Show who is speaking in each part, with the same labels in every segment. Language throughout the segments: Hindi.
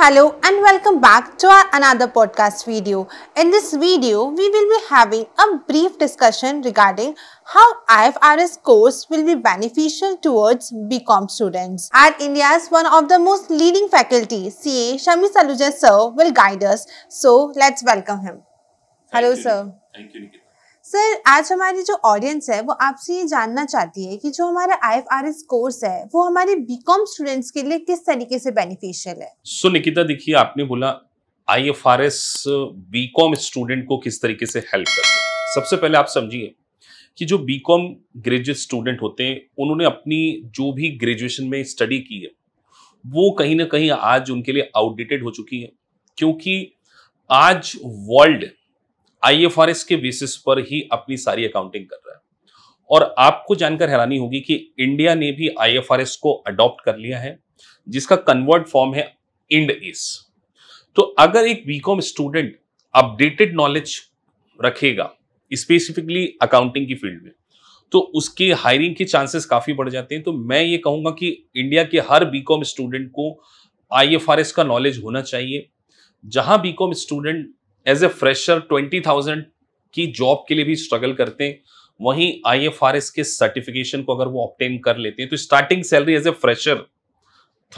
Speaker 1: hello and welcome back to our another podcast video. In this video, we will be having a brief discussion regarding how IFRS course will be beneficial towards BCom students. At India's one of the most leading faculty, CA Shami Saluja sir will guide us. So let's welcome him. Thank hello you. sir. Thank you sir आज हमारी जो ऑडियंस है वो आपसे ये जानना चाहती है कि जो हमारा आई कोर्स है वो हमारे बीकॉम स्टूडेंट्स के लिए किस तरीके से बेनिफिशियल है
Speaker 2: सो so, निकिता देखिए आपने बोला I F R S B com student को किस तरीके से हेल्प कर सबसे पहले आप समझिए कि जो बी कॉम ग्रेजुएट स्टूडेंट होते हैं उन्होंने अपनी जो भी ग्रेजुएशन में स्टडी की है वो कहीं ना कहीं आज उनके लिए आउटडेटेड हो चुकी है क्योंकि आज वर्ल्ड आईएफआरएस के बेसिस पर ही अपनी सारी अकाउंटिंग कर रहा है और आपको जानकर हैरानी होगी कि इंडिया ने भी आईएफआरएस को अडॉप्ट कर लिया है जिसका कन्वर्ट फॉर्म है इंड एस तो अगर एक बीकॉम स्टूडेंट अपडेटेड नॉलेज रखेगा स्पेसिफिकली अकाउंटिंग की फील्ड में तो उसके हायरिंग के चांसेस काफी बढ़ जाते हैं तो मैं ये कहूंगा कि इंडिया के हर बीकॉम स्टूडेंट को आईएफआरएस का नॉलेज होना चाहिए जहां BCom student as a fresher twenty thousand की जॉब के लिए भी स्ट्रगल करते हैं वहीं आई एफ आर एस के सर्टिफिकेशन को अगर वो ऑप्टेन कर लेते हैं तो starting salary as a fresher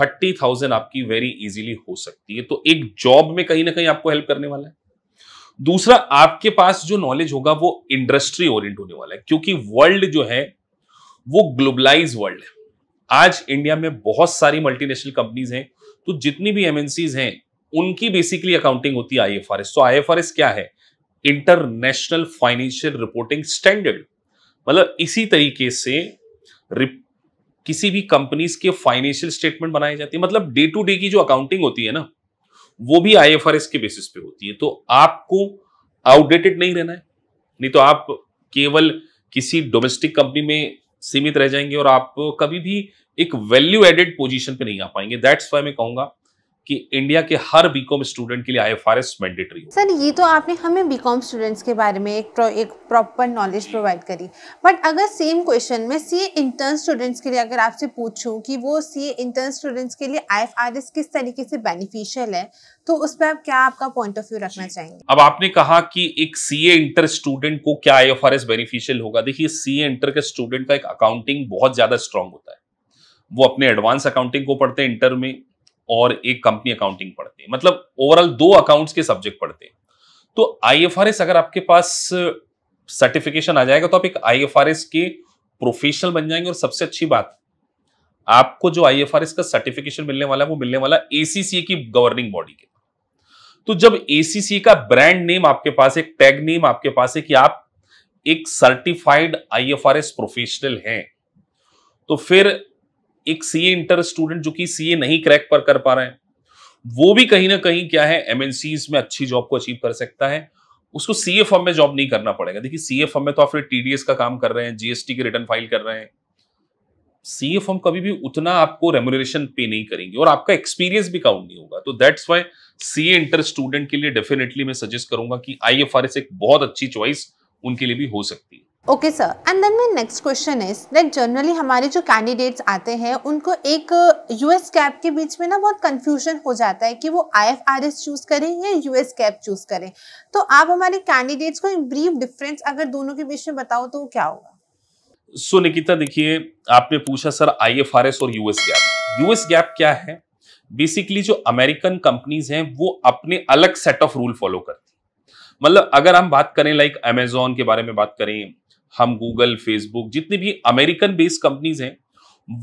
Speaker 2: thirty thousand आपकी वेरी इजीली हो सकती है तो एक जॉब में कहीं ना कहीं आपको हेल्प करने वाला है दूसरा आपके पास जो नॉलेज होगा वो इंडस्ट्री ओरिएंट होने वाला है क्योंकि वर्ल्ड जो है वो ग्लोबलाइज वर्ल्ड है आज इंडिया में बहुत सारी मल्टीनेशनल कंपनीज हैं तो जितनी भी एमएनसीज हैं उनकी बेसिकली अकाउंटिंग होती है आईएफआरएस तो आईएफआरएस क्या है इंटरनेशनल फाइनेंशियल रिपोर्टिंग स्टैंडर्ड मतलब इसी तरीके से किसी भी कंपनीज के फाइनेंशियल स्टेटमेंट बनाई जाती है मतलब डे टू डे की जो अकाउंटिंग होती है ना वो भी आई के बेसिस पे होती है तो आपको आउटडेटेड नहीं रहना है नहीं तो आप केवल किसी डोमेस्टिक कंपनी में सीमित रह जाएंगे और आप कभी भी एक वैल्यू एडेड पोजीशन पे नहीं आ पाएंगे दैट्स वाई मैं कहूंगा कि इंडिया के हर बीकॉम स्टूडेंट के लिए आईएफआरएस मैंडेटरी हो
Speaker 1: सर ये तो आपने हमें बीकॉम स्टूडेंट्स के बारे में एक प्रो, एक प्रॉपर नॉलेज प्रोवाइड करी बट अगर सेम क्वेश्चन में सीए इंटर्न स्टूडेंट्स के लिए अगर आपसे पूछूं कि वो सीए इंटर्न स्टूडेंट्स के लिए आईएफआरएस किस तरीके से बेनिफिशियल है तो उस पर आप क्या आपका पॉइंट ऑफ व्यू रखना चाहेंगे
Speaker 2: अब आपने कहा कि एक सीए इंटर स्टूडेंट को क्या आईएफआरएस बेनिफिशियल होगा देखिए सीए इंटर के स्टूडेंट का एक अकाउंटिंग बहुत ज्यादा स्ट्रांग होता है वो अपने एडवांस अकाउंटिंग को पढ़ते हैं इंटर में और एक कंपनी अकाउंटिंग पढ़ते हैं मतलब ओवरऑल दो अकाउंट्स के सब्जेक्ट पढ़ते हैं तो आईएफआरएस अगर आपके पास सर्टिफिकेशन uh, आ जाएगा तो आप एक आईएफआरएस के प्रोफेशनल बन जाएंगे और सबसे अच्छी बात आपको जो आईएफआरएस का सर्टिफिकेशन मिलने वाला है वो मिलने वाला एसीसीए की गवर्निंग बॉडी के तो जब एसीसीए का ब्रांड नेम आपके पास एक टैग नेम आपके पास है कि आप एक सर्टिफाइड आईएफआरएस प्रोफेशनल हैं तो फिर एक सीए इंटर स्टूडेंट जो कि सीए नहीं क्रैक पर कर पा रहे हैं वो भी कहीं ना कहीं क्या है एमएनसी में अच्छी जॉब को अचीव कर सकता है उसको सीए फॉर्म में जॉब नहीं करना पड़ेगा देखिए सीए फॉर्म में तो आप फिर टीडीएस का काम कर रहे हैं जीएसटी के रिटर्न फाइल कर रहे हैं सीए फॉर्म कभी भी उतना आपको रेमुनरेशन पे नहीं करेंगे और आपका एक्सपीरियंस भी काउंट नहीं होगा तो that's why CA inter student के लिए डेफिनेटली मैं सजेस्ट करूंगा कि आईएफआरएस एक बहुत अच्छी चॉइस उनके लिए भी हो सकती
Speaker 1: है okay sir and then my next question is that generally हमारे जो कैंडिडेट्स आते हैं उनको एक यूएस uh, कैप के बीच में ना बहुत कंफ्यूजन हो जाता है कि वो आईएफआरएस चूज करें या यूएस कैप चूज करें तो आप हमारे कैंडिडेट्स को एक ब्रीफ डिफरेंस अगर दोनों के बीच में बताओ तो क्या होगा
Speaker 2: सो निकिता देखिए आपने पूछा सर आई और यूएस गैप यूएस गैप क्या है बेसिकली जो अमेरिकन कंपनीज हैं वो अपने अलग सेट ऑफ रूल फॉलो करती मतलब अगर हम बात करें लाइक like अमेजोन के बारे में बात करें हम गूगल फेसबुक जितनी भी अमेरिकन बेस्ड कंपनीज हैं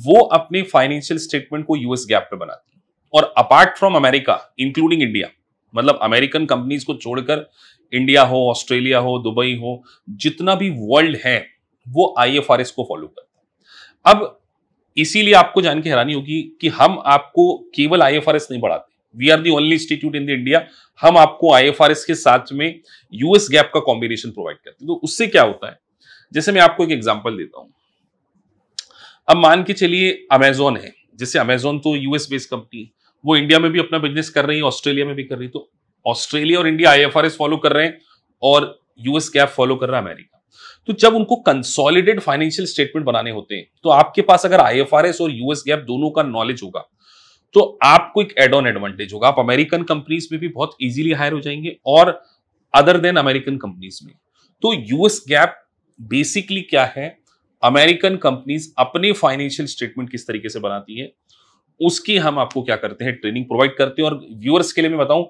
Speaker 2: वो अपने फाइनेंशियल स्टेटमेंट को यूएस गैप पे बनाती हैं और apart from America including India मतलब अमेरिकन कंपनीज को छोड़कर इंडिया हो ऑस्ट्रेलिया हो दुबई हो जितना भी वर्ल्ड है वो आई को फॉलो करता है अब इसीलिए आपको जान के हैरानी होगी कि हम आपको केवल आई नहीं बढ़ाते we are the only institute in the India हम आपको आई के साथ में यूएस गैप का कॉम्बिनेशन प्रोवाइड करते हैं तो उससे क्या होता है जैसे मैं आपको एक एग्जाम्पल देता हूँ अब मान के चलिए अमेजोन है जैसे अमेजोन तो यूएस बेस्ड कंपनी वो इंडिया में भी अपना बिजनेस कर रही है ऑस्ट्रेलिया में भी कर रही तो ऑस्ट्रेलिया और इंडिया आई फॉलो कर रहे हैं और यूएस कैप फॉलो कर रहा है अमेरिका तो जब उनको कंसोलिडेट फाइनेंशियल स्टेटमेंट बनाने होते हैं तो आपके पास अगर आई और यूएस गैप दोनों का नॉलेज होगा तो आपको एक एड ऑन एडवांटेज होगा आप अमेरिकन कंपनीज में भी बहुत इजीली हायर हो जाएंगे और अदर देन अमेरिकन कंपनीज में तो यूएस गैप बेसिकली क्या है अमेरिकन कंपनीज अपने फाइनेंशियल स्टेटमेंट किस तरीके से बनाती है उसकी हम आपको क्या करते हैं ट्रेनिंग प्रोवाइड करते हैं और व्यूअर्स के लिए मैं बताऊं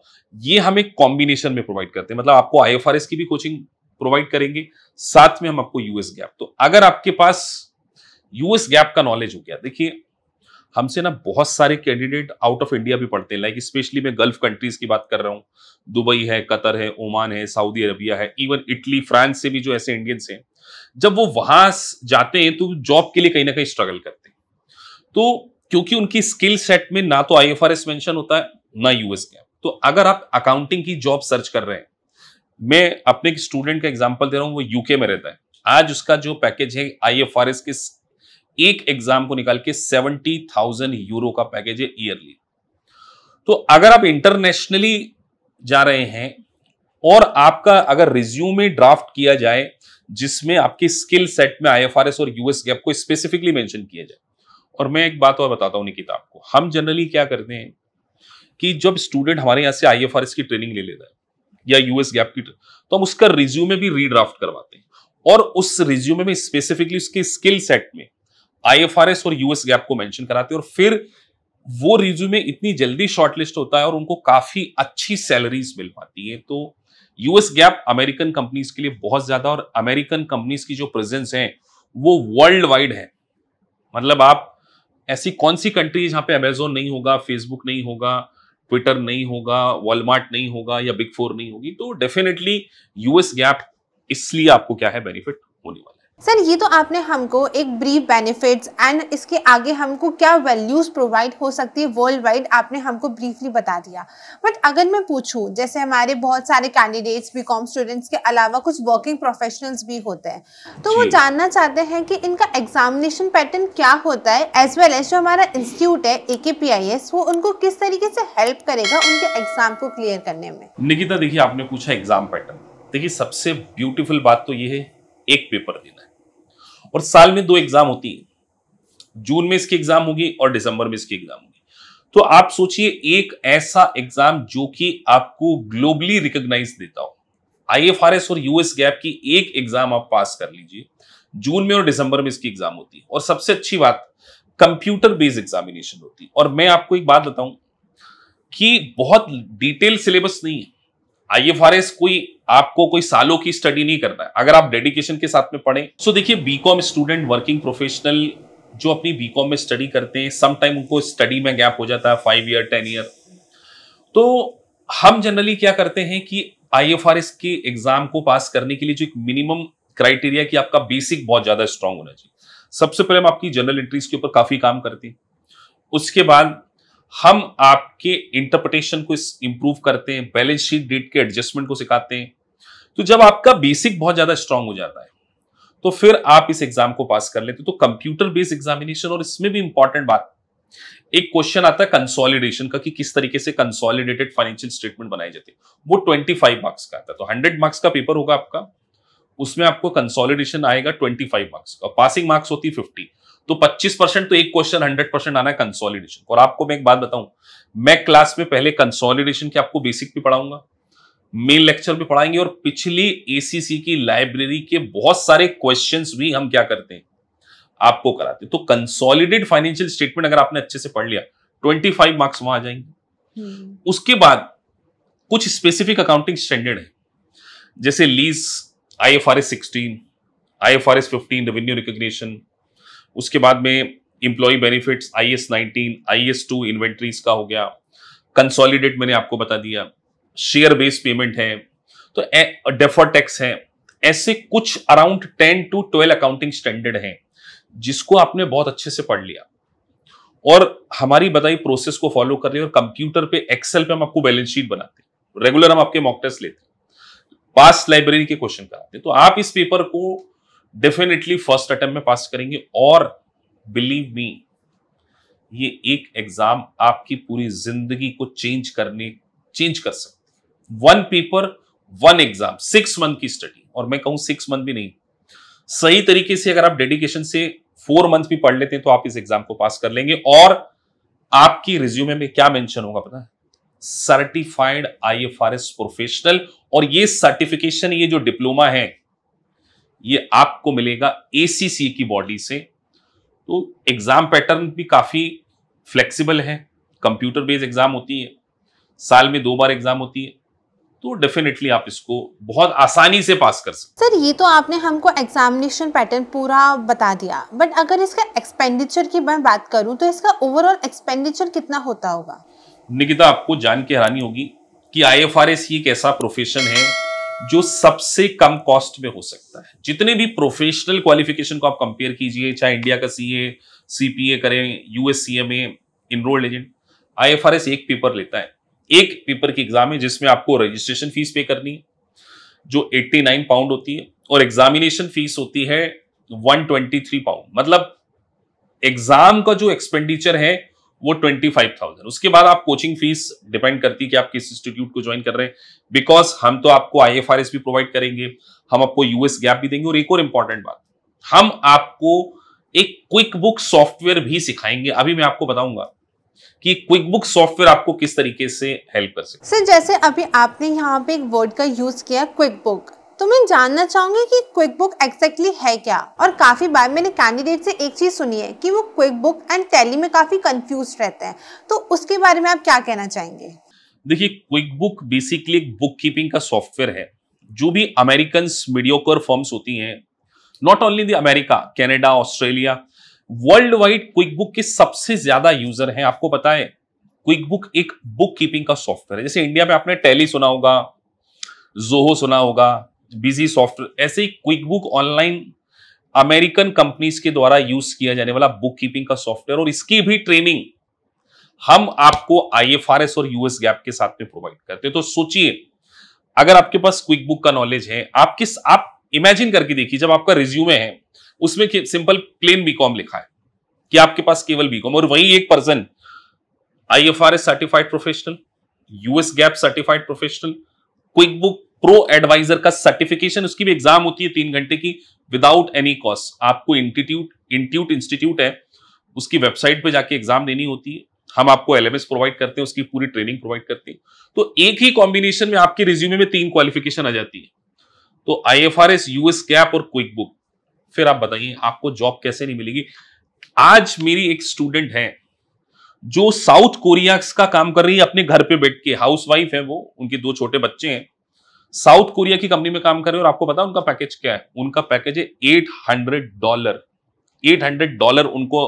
Speaker 2: ये हम एक कॉम्बिनेशन में प्रोवाइड करते हैं मतलब आपको आईएफआरएस की भी कोचिंग प्रोवाइड करेंगे साथ में हम आपको यूएस गैप तो अगर आपके पास यूएस गैप का नॉलेज हो गया देखिए हमसे ना बहुत सारे कैंडिडेट आउट ऑफ इंडिया भी पढ़ते हैं लाइक स्पेशली मैं गल्फ कंट्रीज की बात कर रहा हूँ दुबई है कतर है ओमान है सऊदी अरबिया है इवन इटली फ्रांस से भी जो ऐसे इंडियंस हैं जब वो वहां जाते हैं तो जॉब के लिए कहीं ना कहीं स्ट्रगल करते हैं तो क्योंकि उनकी स्किल सेट में ना तो I F R S mention होता है ना यूएस कैप तो अगर आप अकाउंटिंग की जॉब सर्च कर रहे हैं मैं अपने स्टूडेंट का एग्जाम्पल दे रहा हूँ वो यूके में रहता है आज उसका जो पैकेज है आई एफ आर एस के एक एग्जाम को निकाल के सेवेंटी थाउजेंड यूरो का पैकेज है ईयरली तो अगर आप इंटरनेशनली जा रहे हैं और आपका अगर रिज्यूमे ड्राफ्ट किया जाए जिसमें आपके स्किल सेट में आईएफआरएस और यूएस गैप को स्पेसिफिकली मेंशन किया जाए और मैं एक बात और बताता हूं निकिता आपको हम जनरली क्या करते हैं कि जब स्टूडेंट हमारे यहां से आईएफआरएस की ट्रेनिंग ले लेता है या यूएस गैप की तो हम उसका रिज्यूमे भी रीड्राफ्ट करवाते हैं और उस रिज्यूमे में स्पेसिफिकली उसके स्किल सेट में आईएफआरएस और यूएस गैप को मेंशन कराते हैं और फिर वो रिज्यूमे इतनी जल्दी शॉर्टलिस्ट होता है और उनको काफी अच्छी सैलरीज मिल पाती है तो यूएस गैप अमेरिकन कंपनीज के लिए बहुत ज्यादा और अमेरिकन कंपनीज की जो प्रेजेंस है वो वर्ल्ड वाइड है मतलब आप ऐसी कौन सी कंट्री जहां पे अमेजोन नहीं होगा फेसबुक नहीं होगा ट्विटर नहीं होगा वॉलमार्ट नहीं होगा या बिग फोर नहीं होगी तो डेफिनेटली यूएस गैप इसलिए आपको क्या है बेनिफिट होने वाला
Speaker 1: सर ये तो आपने हमको एक ब्रीफ बेनिफिट्स एंड इसके आगे हमको क्या वैल्यूज़ प्रोवाइड हो सकती है वर्ल्ड वाइड आपने हमको ब्रीफली बता दिया बट अगर मैं पूछूं जैसे हमारे बहुत सारे कैंडिडेट्स बी कॉम स्टूडेंट्स के अलावा कुछ वर्किंग प्रोफेशनल्स भी होते हैं तो वो जानना चाहते हैं कि इनका एग्जामिनेशन पैटर्न क्या होता है एज वेल एज जो हमारा इंस्टीट्यूट है ए के पी आई एस वो उनको किस तरीके से हेल्प करेगा उनके एग्जाम को क्लियर करने
Speaker 2: में निकिता देखिए आपने पूछा एग्जाम पैटर्न देखिए सबसे ब्यूटीफुल बात तो ये है एक पेपर देना और साल में दो एग्जाम होती है जून में इसकी एग्जाम होगी और दिसंबर में इसकी एग्जाम होगी तो आप सोचिए एक ऐसा एग्जाम जो कि आपको ग्लोबली रिकॉग्नाइज देता हो आईएफआरएस और यूएस गैप की एक एग्जाम आप पास कर लीजिए जून में और दिसंबर में इसकी एग्जाम होती है और सबसे अच्छी बात कंप्यूटर बेस्ड एग्जामिनेशन होती है और मैं आपको एक बात बताऊं कि बहुत डिटेल सिलेबस नहीं है आईएफआरएस कोई आपको कोई सालों की स्टडी नहीं करना है अगर आप डेडिकेशन के साथ में पढ़ें सो देखिए बीकॉम स्टूडेंट वर्किंग प्रोफेशनल जो अपनी बीकॉम में स्टडी करते हैं सम टाइम उनको स्टडी में गैप हो जाता है फाइव ईयर टेन ईयर तो हम जनरली क्या करते हैं कि आईएफआरएस के एग्जाम को पास करने के लिए जो एक मिनिमम क्राइटेरिया कि आपका बेसिक बहुत ज्यादा स्ट्रांग होना चाहिए सबसे पहले हम आपकी जनरल एंट्रीज के ऊपर काफी काम करते हैं उसके बाद हम आपके इंटरप्रिटेशन को इंप्रूव करते हैं बैलेंस शीट डेट के एडजस्टमेंट को सिखाते हैं तो जब आपका बेसिक बहुत ज्यादा स्ट्रांग हो जाता है तो फिर आप इस एग्जाम को पास कर लेते तो कंप्यूटर बेस्ड एग्जामिनेशन और इसमें भी इंपॉर्टेंट बात एक क्वेश्चन आता है कंसोलिडेशन का कि किस तरीके से कंसोलिडेटेड फाइनेंशियल स्टेटमेंट बनाई जाती है वो 25 मार्क्स का आता है तो 100 मार्क्स का पेपर होगा आपका उसमें आपको कंसोलिडेशन आएगा 25 मार्क्स का पासिंग मार्क्स होती है फिफ्टी तो 25 परसेंट तो एक क्वेश्चन 100 परसेंट आना है कंसोलिडेशन और आपको मैं एक बात बताऊं मैं क्लास में पहले कंसोलिडेशन के आपको बेसिक भी पढ़ाऊंगा मेन लेक्चर भी पढ़ाएंगे और पिछली एसीसी की लाइब्रेरी के बहुत सारे क्वेश्चन भी हम क्या करते हैं आपको कराते तो कंसोलिडेट फाइनेंशियल स्टेटमेंट अगर आपने अच्छे से पढ़ लिया ट्वेंटी फाइव मार्क्स वहां आ जाएंगे हम्म। उसके बाद कुछ स्पेसिफिक अकाउंटिंग स्टैंडर्ड है जैसे lease I F R S sixteen I F R S fifteen revenue recognition उसके बाद में employee benefits I S nineteen I S two inventories का हो गया कंसोलिडेट मैंने आपको बता दिया शेयर बेस्ड पेमेंट है तो डेफर टैक्स है ऐसे कुछ around ten to twelve accounting standard हैं जिसको आपने बहुत अच्छे से पढ़ लिया और हमारी बताई प्रोसेस को फॉलो कर रही है और कंप्यूटर पे एक्सेल पे हम आपको बैलेंस शीट बनाते हैं रेगुलर हम आपके मॉक टेस्ट लेते हैं पास लाइब्रेरी के क्वेश्चन कराते हैं तो आप इस पेपर को डेफिनेटली फर्स्ट अटेम्प्ट में पास करेंगे और बिलीव मी ये एक एग्जाम आपकी पूरी जिंदगी को चेंज करने चेंज कर सकती है one paper one exam six month की स्टडी और मैं कहूं सिक्स मंथ भी नहीं सही तरीके से अगर आप डेडिकेशन से फोर मंथ भी पढ़ लेते हैं तो आप इस एग्जाम को पास कर लेंगे और आपकी रिज्यूमे में क्या मेंशन होगा पता है सर्टिफाइड आईएफआरएस प्रोफेशनल और ये सर्टिफिकेशन ये जो डिप्लोमा है ये आपको मिलेगा एसीसी की बॉडी से तो एग्ज़ाम पैटर्न भी काफ़ी फ्लेक्सिबल है कंप्यूटर बेस्ड एग्ज़ाम होती है साल में दो बार एग्ज़ाम होती है तो डेफिनेटली आप इसको बहुत आसानी से पास कर सकते
Speaker 1: सर ये तो आपने हमको एग्जामिनेशन पैटर्न पूरा बता दिया बट अगर इसका एक्सपेंडिचर की मैं बात करूं तो इसका ओवरऑल एक्सपेंडिचर कितना होता होगा
Speaker 2: निकिता आपको जान के हैरानी होगी कि आई एफ आर प्रोफेशन है जो सबसे कम कॉस्ट में हो सकता है जितने भी प्रोफेशनल क्वालिफिकेशन को आप कंपेयर कीजिए चाहे इंडिया का सीए सीपीए करें US CMA enrolled agent IFRS एक पेपर लेता है एक पेपर की एग्जाम है जिसमें आपको रजिस्ट्रेशन फीस पे करनी है जो 89 पाउंड होती है और एग्जामिनेशन फीस होती है 123 पाउंड मतलब एग्जाम का जो एक्सपेंडिचर है वो ट्वेंटी फाइव थाउजेंड उसके बाद आप कोचिंग फीस डिपेंड करती है कि आप किस इंस्टीट्यूट को ज्वाइन कर रहे हैं बिकॉज हम तो आपको आई एफ आर एस भी प्रोवाइड करेंगे हम आपको यूएस गैप भी देंगे और एक और इंपॉर्टेंट बात हम आपको एक क्विक बुक सॉफ्टवेयर भी सिखाएंगे अभी मैं आपको बताऊंगा कि क्विक बुक सॉफ्टवेयर आपको किस तरीके से हेल्प कर सकते
Speaker 1: सर जैसे अभी आपने यहाँ पे एक वर्ड का यूज किया क्विक बुक तो मैं जानना चाहूंगी कि क्विक बुक एक्जेक्टली है क्या और काफी बार मैंने कैंडिडेट से एक चीज सुनी है कि वो क्विक बुक एंड टैली में काफी कंफ्यूज रहते हैं तो उसके बारे में आप क्या कहना चाहेंगे
Speaker 2: देखिए क्विक बुक बेसिकली एक बुक कीपिंग का सॉफ्टवेयर है जो भी अमेरिकन मीडियोकर फर्म्स होती हैं not only the America Canada Australia world wide QuickBook के सबसे ज्यादा यूजर हैं आपको पता है क्विक बुक एक बुक कीपिंग का सॉफ्टवेयर है जैसे इंडिया में आपने टैली सुना होगा जोहो सुना होगा बिजी सॉफ्टवेयर ऐसे ही QuickBook online American companies के द्वारा यूज किया जाने वाला बुक कीपिंग का सॉफ्टवेयर और इसकी भी ट्रेनिंग हम आपको आईएफआरएस और यूएस गैप के साथ में प्रोवाइड करते हैं तो सोचिए अगर आपके पास क्विक बुक का नॉलेज है आप किस आप इमेजिन करके देखिए जब आपका रिज्यूमे है उसमें सिंपल प्लेन बीकॉम लिखा है कि आपके पास केवल बीकॉम और वही एक person IFRS certified professional US GAAP certified professional QuickBook pro advisor का सर्टिफिकेशन उसकी भी एग्जाम होती है तीन घंटे की विदाउट एनी कॉस्ट आपको इंस्टीट्यूट इंस्टीट्यूट इंस्टीट्यूट है उसकी वेबसाइट पे जाके एग्जाम देनी होती है हम आपको एलएमएस प्रोवाइड करते हैं उसकी पूरी ट्रेनिंग प्रोवाइड करते हैं तो एक ही कॉम्बिनेशन में आपके रिज्यूमे में तीन क्वालिफिकेशन आ जाती है तो I F R S US GAAP और क्विक बुक फिर आप बताइए आपको जॉब कैसे नहीं मिलेगी आज मेरी एक स्टूडेंट है जो साउथ कोरिया का काम कर रही है अपने घर पे बैठ के हाउस वाइफ है वो उनके दो छोटे बच्चे हैं साउथ कोरिया की कंपनी में काम कर रहे हो और आपको पता उनका पैकेज क्या है उनका पैकेज है eight hundred dollar eight hundred dollar उनको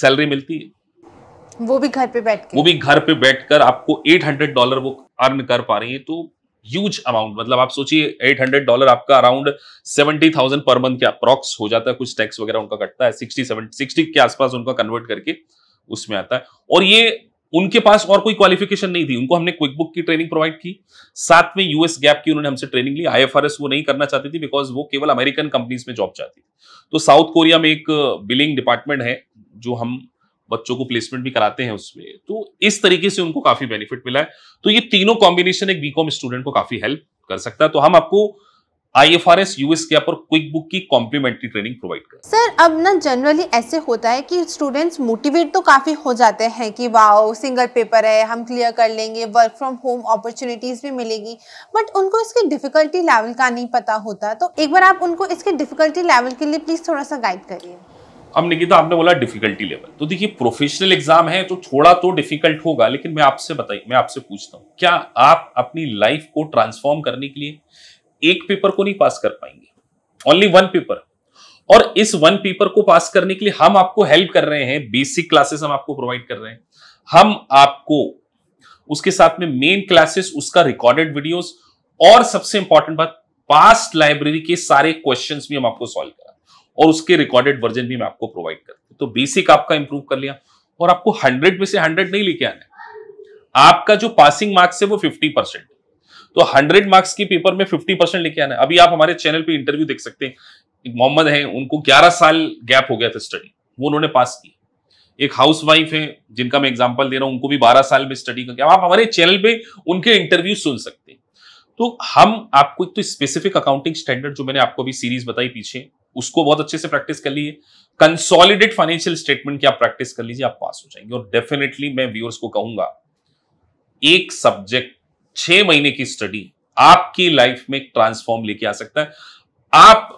Speaker 2: सैलरी मिलती है
Speaker 1: वो भी घर पे बैठ
Speaker 2: वो भी घर पे बैठकर आपको एट हंड्रेड डॉलर वो अर्न कर पा रही है तो ह्यूज अमाउंट मतलब आप सोचिए एट हंड्रेड डॉलर आपका around seventy thousand per month के अप्रॉक्स हो जाता है कुछ टैक्स वगैरह उनका कटता है सिक्सटी सेवन सिक्सटी के आसपास उनका कन्वर्ट करके उसमें आता है और ये उनके पास और कोई क्वालिफिकेशन नहीं थी उनको हमने क्विक बुक की ट्रेनिंग प्रोवाइड की साथ में यूएस गैप की उन्होंने हमसे ट्रेनिंग ली आईएफआरएस वो नहीं करना चाहती थी बिकॉज वो केवल अमेरिकन कंपनीज में जॉब चाहती थी तो साउथ कोरिया में एक बिलिंग uh, डिपार्टमेंट है जो हम बच्चों को प्लेसमेंट भी कराते हैं उसमें तो इस तरीके से उनको काफी बेनिफिट मिला है तो ये तीनों कॉम्बिनेशन एक बीकॉम स्टूडेंट को काफी हेल्प कर सकता है तो हम आपको IFRS US के पर क्विक बुक की कॉम्प्लीमेंट्री ट्रेनिंग प्रोवाइड कर
Speaker 1: सर अब ना जनरली ऐसे होता है कि स्टूडेंट्स मोटिवेट तो काफी हो जाते हैं कि वाओ सिंगल पेपर है हम क्लियर कर लेंगे वर्क फ्रॉम होम अपॉर्चुनिटीज भी मिलेगी बट उनको इसके डिफिकल्टी लेवल का नहीं पता होता तो एक बार आप उनको इसके डिफिकल्टी लेवल के लिए प्लीज थोड़ा सा गाइड करिए
Speaker 2: अब निकिता आपने बोला डिफिकल्टी लेवल तो देखिए प्रोफेशनल एग्जाम है तो थोड़ा तो डिफिकल्ट होगा लेकिन मैं आपसे बताइए मैं आपसे पूछता हूँ क्या आप अपनी लाइफ को ट्रांसफॉर्म करने के लिए एक पेपर को नहीं पास कर पाएंगे ओनली वन पेपर और इस वन पेपर को पास करने के लिए हम आपको हेल्प कर रहे हैं बेसिक क्लासेस हम आपको प्रोवाइड कर रहे हैं हम आपको उसके साथ में मेन क्लासेस उसका रिकॉर्डेड वीडियोस और सबसे इंपॉर्टेंट बात पास्ट लाइब्रेरी के सारे क्वेश्चंस भी हम आपको सॉल्व करा और उसके रिकॉर्डेड वर्जन भी मैं आपको प्रोवाइड कर तो बेसिक आपका इंप्रूव कर लिया और आपको हंड्रेड में से हंड्रेड नहीं लेके आना आपका जो पासिंग मार्क्स है वो फिफ्टी परसेंट तो हंड्रेड मार्क्स की पेपर में फिफ्टी परसेंट लेके आना है अभी आप हमारे चैनल पे इंटरव्यू देख सकते हैं मोहम्मद है उनको ग्यारह साल गैप हो गया था स्टडी वो उन्होंने पास की एक हाउस वाइफ है जिनका मैं एग्जाम्पल दे रहा हूं उनको भी बारह साल में स्टडी करके आप हमारे चैनल पर उनके इंटरव्यू सुन सकते हैं तो हम आपको एक तो स्पेसिफिक अकाउंटिंग स्टैंडर्ड जो मैंने आपको अभी सीरीज बताई पीछे उसको बहुत अच्छे से प्रैक्टिस कर लीजिए कंसोलिडेट फाइनेंशियल स्टेटमेंट की आप प्रैक्टिस कर लीजिए आप पास हो जाएंगे और डेफिनेटली मैं व्यूअर्स को कहूंगा एक सब्जेक्ट छह महीने की स्टडी आपकी लाइफ में ट्रांसफॉर्म लेके आ सकता है आप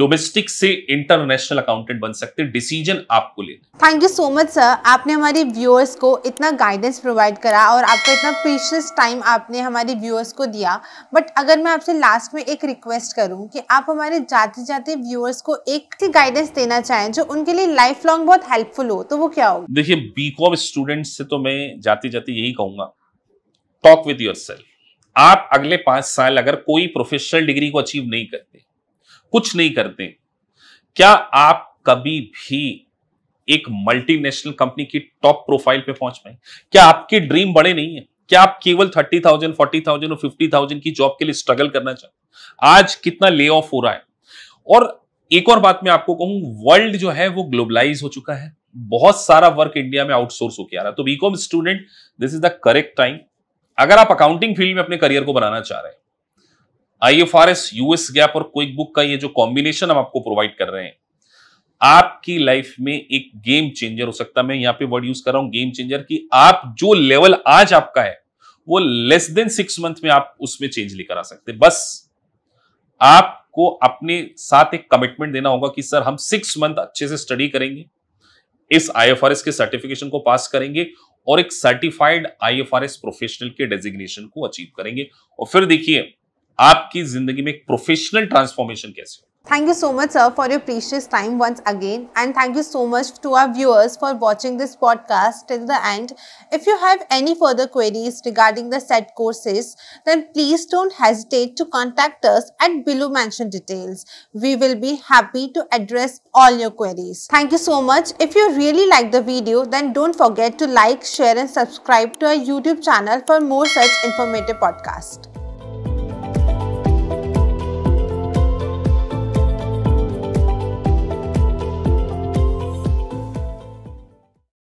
Speaker 2: डोमेस्टिक से इंटरनेशनल अकाउंटेंट बन सकते हैं डिसीजन आपको लेना
Speaker 1: thank you so much sir आपने हमारे व्यूअर्स को इतना गाइडेंस प्रोवाइड करा और आपका इतना प्रीशियस टाइम आपने हमारे व्यूअर्स को दिया बट अगर मैं आपसे लास्ट में एक रिक्वेस्ट करूं कि आप हमारे जाते जाते व्यूअर्स को एक गाइडेंस देना चाहें जो उनके लिए लाइफ लॉन्ग बहुत हेल्पफुल हो तो वो क्या हो
Speaker 2: देखिए बी स्टूडेंट से तो मैं जाते जाते यही कहूंगा टॉक विद योर सेल्फ आप अगले पांच साल अगर कोई प्रोफेशनल डिग्री को अचीव नहीं करते कुछ नहीं करते क्या आप कभी भी एक मल्टीनेशनल कंपनी की टॉप प्रोफाइल पे पहुंच पाए क्या आपके ड्रीम बड़े नहीं है क्या आप केवल थर्टी थाउजेंड फोर्टी थाउजेंड और फिफ्टी थाउजेंड की जॉब के लिए स्ट्रगल करना चाहते आज कितना ले ऑफ हो रहा है और एक और बात मैं आपको कहूं वर्ल्ड जो है वो ग्लोबलाइज हो चुका है बहुत सारा वर्क इंडिया में आउटसोर्स होकर आ रहा है तो BCom student this is the correct time अगर आप अकाउंटिंग फील्ड में अपने करियर को बनाना चाह रहे हैं I F R S US GAAP और क्विक बुक का ये जो कॉम्बिनेशन हम आपको प्रोवाइड कर रहे हैं आपकी लाइफ में एक गेम चेंजर हो सकता है मैं यहां पे वर्ड यूज कर रहा हूं गेम चेंजर की आप जो लेवल आज आपका है वो लेस देन सिक्स मंथ में आप उसमें चेंज लेकर आ सकते बस आपको अपने साथ एक कमिटमेंट देना होगा कि सर हम सिक्स मंथ अच्छे से स्टडी करेंगे इस आईएफआरएस के सर्टिफिकेशन को पास करेंगे और एक सर्टिफाइड आईएफआरएस प्रोफेशनल के डेजिग्नेशन को अचीव करेंगे और फिर देखिए आपकी जिंदगी में एक प्रोफेशनल ट्रांसफॉर्मेशन कैसे हो
Speaker 1: Thank you so much, sir, for your precious time once again. And thank you so much to our viewers for watching this podcast till the end. If you have any further queries regarding the set courses, then please don't hesitate to contact us at below mentioned details. We will be happy to address all your queries. Thank you so much. If you really like the video, then don't forget to like, share and subscribe to our YouTube channel for more such informative podcasts.